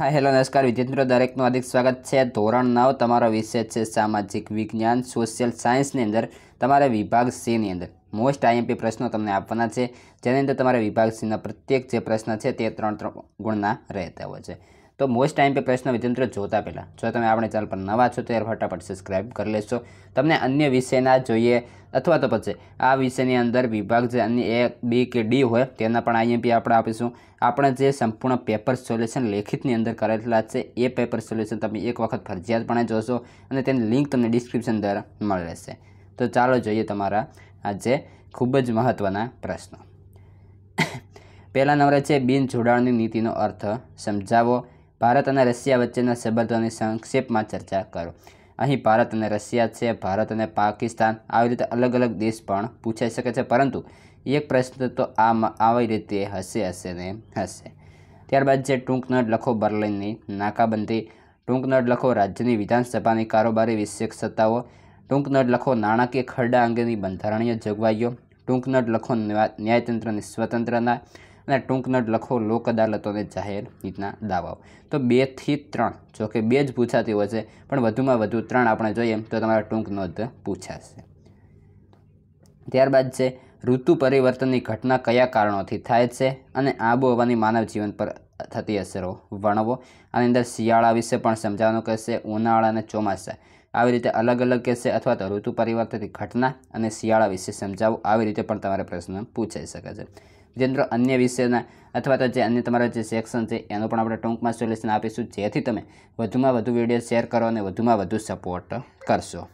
હા હેલો નમસ્કાર વિદ્યાર્થી મિત્રો દરેકનું હાર્દિક સ્વાગત છે ધોરણ નવ તમારો વિષય છે સામાજિક વિજ્ઞાન સોશિયલ સાયન્સની અંદર તમારા વિભાગ સીની અંદર મોસ્ટ આઈએમપી પ્રશ્નો તમને આપવાના છે જેની અંદર તમારા વિભાગ સીના પ્રત્યેક જે પ્રશ્ન છે તે ત્રણ ત્રણ ગુણના રહેતા હોય છે તો મોસ્ટ આઈએમપી પ્રશ્ન વિદ્યાર્થી જોતા પહેલાં જો તમે આપણે ચેનલ પર નવા છો તો એ ફટાફટ સબસ્ક્રાઈબ કરી લેશો તમને અન્ય વિષયના જોઈએ અથવા તો પછી આ વિષયની અંદર વિભાગ જે અન્ય એ બી કે ડી હોય તેના પણ આઈએમપી આપણે આપીશું આપણે જે સંપૂર્ણ પેપર સોલ્યુશન લેખિતની અંદર કરેલા છે એ પેપર સોલ્યુશન તમે એક વખત ફરજિયાતપણે જોશો અને તેની લિંક તમને ડિસ્ક્રિપ્શન દ્વારા મળી રહેશે તો ચાલો જોઈએ તમારા આજે ખૂબ જ મહત્ત્વના પ્રશ્નો પહેલા નંબરે છે બિન જોડાણની નીતિનો અર્થ સમજાવો ભારત અને રશિયા વચ્ચેના સંબંધોની સંક્ષેપમાં ચર્ચા કરો અહીં ભારત અને રશિયા છે ભારત અને પાકિસ્તાન આવી રીતે અલગ અલગ દેશ પણ પૂછાઈ શકે છે પરંતુ એક પ્રશ્ન તો આમાં આવી રીતે હશે હશે ને હશે ત્યારબાદ જે ટૂંકનડ લખો બર્લિનની નાકાબંધી ટૂંકનડ લખો રાજ્યની વિધાનસભાની કારોબારી વિશેષ સત્તાઓ ટૂંકનડ લખો નાણાકીય ખરડા અંગેની બંધારણીય જોગવાઈઓ ટૂંકનટ લખો ન્યાયતંત્રની સ્વતંત્રતા અને ટૂંકનટ લખો લોક અદાલતોને જાહેર રીતના દાવાઓ તો બેથી ત્રણ જો કે બે જ પૂછાતી હોય છે પણ વધુમાં વધુ ત્રણ આપણે જોઈએ તો તમારા ટૂંક નોંધ પૂછાશે ત્યારબાદ છે ઋતુ પરિવર્તનની ઘટના કયા કારણોથી થાય છે અને આબોહવાની માનવ જીવન પર થતી અસરો વર્ણવો આની અંદર શિયાળા વિશે પણ સમજાવવાનું કહેશે ઉનાળા અને ચોમાસા આવી રીતે અલગ અલગ કહેશે અથવા તો ઋતુ પરિવર્તનની ઘટના અને શિયાળા વિશે સમજાવવું આવી રીતે પણ તમારે પ્રશ્ન પૂછાઈ શકે છે વિદ્યાર્થીઓ અન્ય વિષયના અથવા તો જે અન્ય તમારા જે સેક્શન છે એનું પણ આપણે ટૂંકમાં સોલ્યુશન આપીશું જેથી તમે વધુમાં વધુ વિડીયો શેર કરો અને વધુમાં વધુ સપોર્ટ કરશો